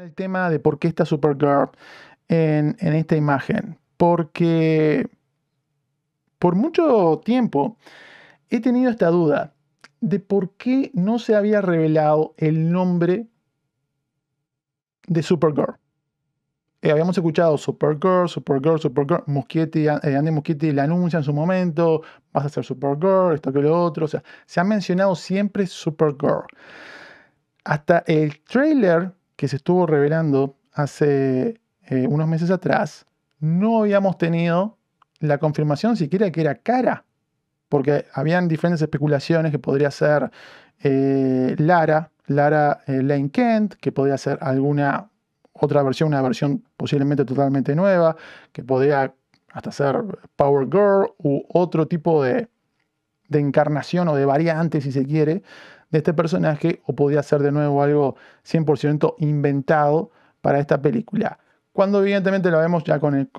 el tema de por qué está Supergirl en, esta imagen. Porque por mucho tiempo he tenido esta duda de por qué no se había revelado el nombre de Supergirl. Eh, habíamos escuchado Supergirl, Supergirl, Supergirl, Muschietti, eh, Andy Muschietti la anuncia en su momento, vas a ser Supergirl, esto que lo otro, o sea, se ha mencionado siempre Supergirl. Hasta el trailer que se estuvo revelando hace eh, unos meses atrás, no habíamos tenido la confirmación siquiera que era cara, porque habían diferentes especulaciones que podría ser eh, Lara, Lara eh, Lane Kent, que podría ser alguna otra versión, una versión posiblemente totalmente nueva, que podría hasta ser Power Girl u otro tipo de, de encarnación o de variante, si se quiere, de este personaje o podía ser de nuevo algo 100% inventado para esta película. Cuando evidentemente lo vemos ya con,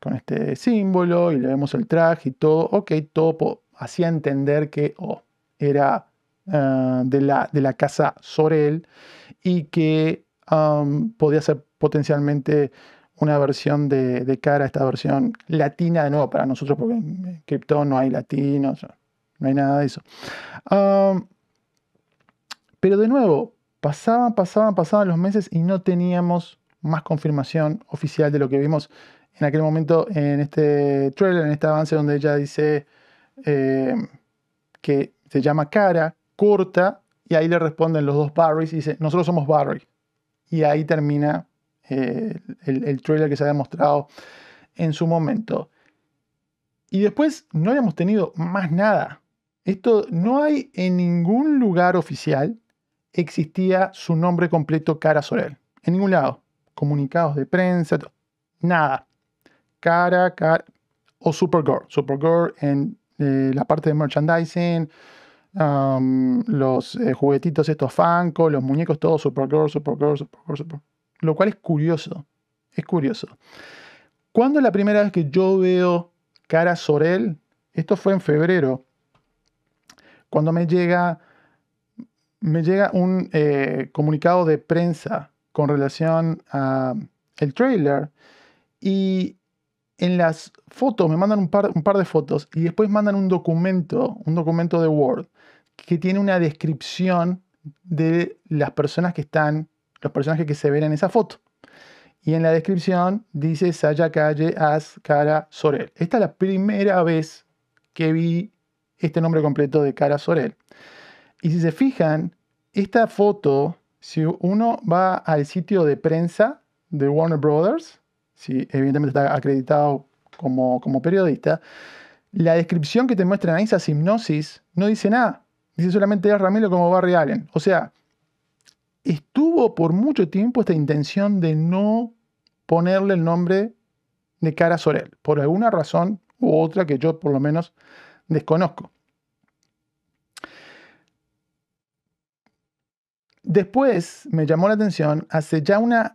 con, este símbolo y le vemos el traje y todo, ok, todo hacía entender que oh, era ah, de, la, de la casa Sorel y que podía ser potencialmente una versión de, de, cara, esta versión latina de nuevo para nosotros, porque en Krypton no hay latinos, no hay nada de eso. Pero de nuevo, pasaban, pasaban, pasaban los meses y no teníamos más confirmación oficial de lo que vimos en aquel momento en este trailer, en este avance donde ella dice em, que se llama cara, corta, y ahí le responden los dos Barrys y dice, nosotros somos Barry. Y ahí termina eh, el, el, trailer que se había mostrado en su momento. Y después no habíamos tenido más nada. Esto no hay en ningún lugar oficial existía su nombre completo Cara Sorel. En ningún lado. Comunicados de prensa, nada. Cara, cara. O Supergirl. Supergirl en eh, la parte de merchandising, um, los eh, juguetitos estos Funko, los muñecos, todo Supergirl, Supergirl, Supergirl, Supergirl. Lo cual es curioso. Es curioso. ¿Cuándo es la primera vez que yo veo Cara Sorel? Esto fue en febrero. Cuando me llega me llega un eh, comunicado de prensa con relación a el trailer y en las fotos me mandan un par, un par de fotos y después mandan un documento, un documento de Word que tiene una descripción de las personas que están, los personajes que se ven en esa foto. Y en la descripción dice Saya Calle as Cara Sorel. Esta es la primera vez que vi este nombre completo de Cara Sorel. Y si se fijan, esta foto, si uno va al sitio de prensa de Warner Brothers, si evidentemente está acreditado como, como periodista, la descripción que te muestran ahí, esa hipnosis, no dice nada. Dice solamente es Ramiro como Barry Allen. O sea, estuvo por mucho tiempo esta intención de no ponerle el nombre de Cara Sorel, por alguna razón u otra que yo por lo menos desconozco. Después me llamó la atención, hace ya una,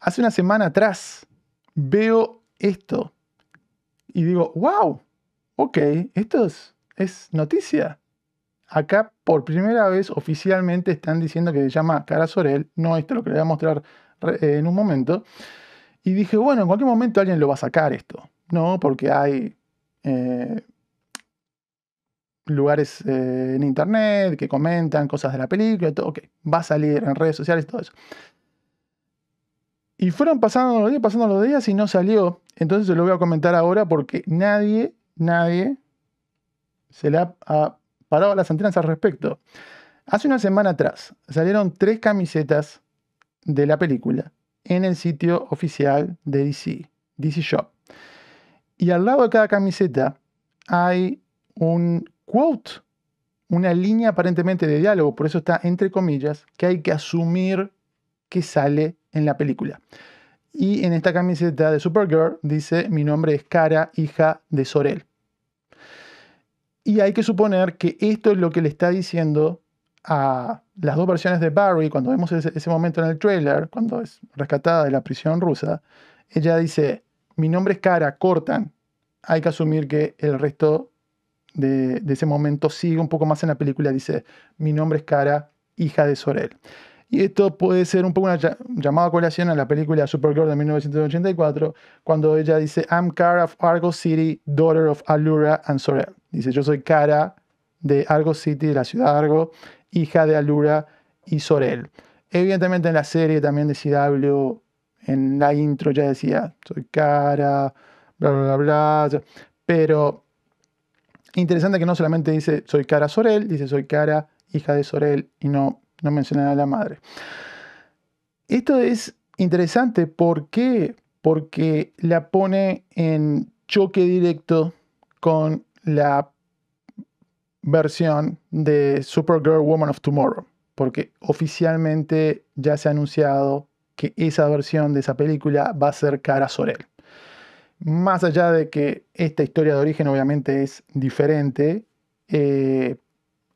hace una semana atrás, veo esto y digo, wow, ok, esto es, noticia. Acá por primera vez oficialmente están diciendo que se llama Cara Sorel, no esto lo que le voy a mostrar eh, en un momento. Y dije, bueno, en cualquier momento alguien lo va a sacar esto, ¿no? Porque hay eh, lugares eh, en internet que comentan cosas de la película, todo, que va a salir en redes sociales, todo eso. Y fueron pasando los días, pasando los días y no salió. Entonces se lo voy a comentar ahora porque nadie, nadie se le ha, ha parado las antenas al respecto. Hace una semana atrás salieron tres camisetas de la película en el sitio oficial de DC, DC Shop. Y al lado de cada camiseta hay un una línea aparentemente de diálogo, por eso está entre comillas, que hay que asumir que sale en la película. Y en esta camiseta de Supergirl dice, mi nombre es Cara, hija de Sorel. Y hay que suponer que esto es lo que le está diciendo a las dos versiones de Barry, cuando vemos ese, ese, momento en el trailer, cuando es rescatada de la prisión rusa, ella dice, mi nombre es Cara, cortan. Hay que asumir que el resto de, ese momento sigue un poco más en la película, dice, mi nombre es Cara, hija de Sorel. Y esto puede ser un poco una llamada a colación a la película Supergirl de 1984, cuando ella dice, I'm Cara of Argo City, daughter of Alura and Sorel. Dice, yo soy Cara de Argo City, de la ciudad de Argo, hija de Alura y Sorel. Evidentemente en la serie también de CW, en la intro ya decía, soy Cara, bla, bla, bla, bla. Pero interesante que no solamente dice soy Cara Sorel, dice soy Cara, hija de Sorel, y no, no menciona a la madre. Esto es interesante, ¿por Porque la pone en choque directo con la versión de Supergirl Woman of Tomorrow, porque oficialmente ya se ha anunciado que esa versión de esa película va a ser Cara Sorel. Más allá de que esta historia de origen obviamente es diferente, eh,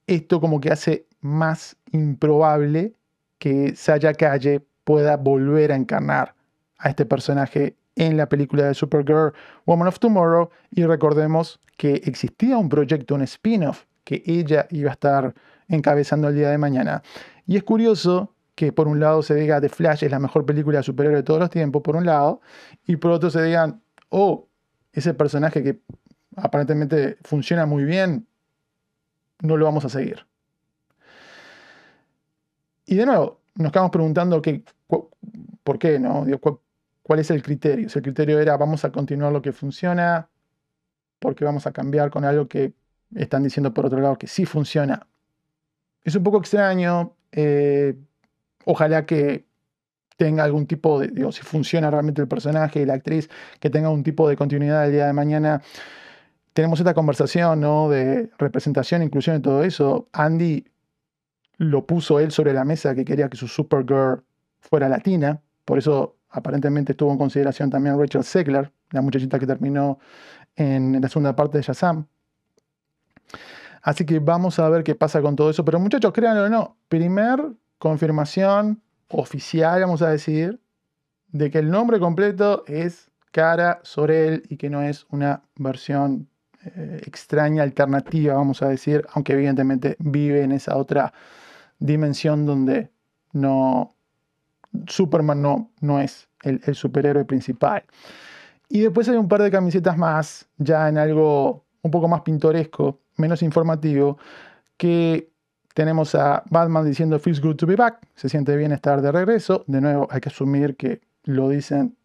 esto como que hace más improbable que Saya Calle pueda volver a encarnar a este personaje en la película de Supergirl Woman of Tomorrow y recordemos que existía un proyecto, un spin-off que ella iba a estar encabezando el día de mañana. Y es curioso que por un lado se diga The Flash es la mejor película de superhéroe de todos los tiempos, por un lado, y por otro se digan o ese personaje que aparentemente funciona muy bien, no lo vamos a seguir. Y de nuevo, nos quedamos preguntando por qué, ¿no? ¿Cuál es el criterio? Si el criterio era vamos a continuar lo que funciona, porque vamos a cambiar con algo que están diciendo por otro lado que sí funciona. Es un poco extraño. Eh, ojalá que tenga algún tipo de, digo, si funciona realmente el personaje y la actriz, que tenga un tipo de continuidad el día de mañana. Tenemos esta conversación ¿no? de representación, inclusión y todo eso. Andy lo puso él sobre la mesa que quería que su Supergirl fuera latina, por eso aparentemente estuvo en consideración también Rachel Segler, la muchachita que terminó en la segunda parte de Shazam. Así que vamos a ver qué pasa con todo eso. Pero muchachos, créanlo o no, primer confirmación oficial, vamos a decir, de que el nombre completo es Cara Sorel y que no es una versión eh, extraña, alternativa, vamos a decir, aunque evidentemente vive en esa otra dimensión donde no Superman no, no es el superhéroe principal. Y después hay un par de camisetas más, ya en algo un poco más pintoresco, menos informativo, que tenemos a Batman diciendo feels good to be back, se siente bien estar de regreso. De nuevo, hay que asumir que lo dicen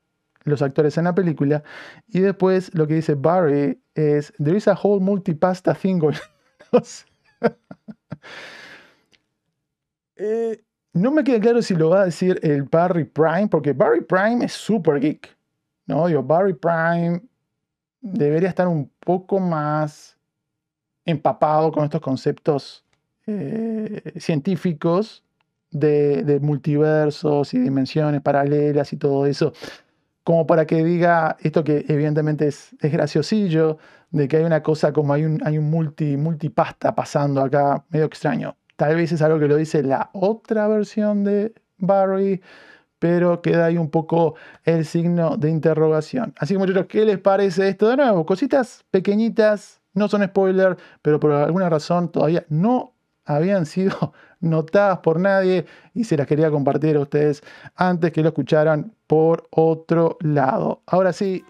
los actores en la película. Y después lo que dice Barry es there is a whole multipasta thing going. Eh, no me queda claro si lo va a decir el Barry Prime, porque Barry Prime es super geek. No, digo, Barry Prime debería estar un poco más empapado con estos conceptos eh, científicos de, multiversos y dimensiones paralelas y todo eso, como para que diga esto que evidentemente es, graciosillo, de que hay una cosa como hay un, hay un multi, multipasta pasando acá, medio extraño. Tal vez es algo que lo dice la otra versión de Barry, pero queda ahí un poco el signo de interrogación. Así que muchachos, ¿qué les parece esto de nuevo? Cositas pequeñitas, no son spoiler, pero por alguna razón todavía no habían sido notadas por nadie y se las quería compartir a ustedes antes que lo escucharan por otro lado. Ahora sí.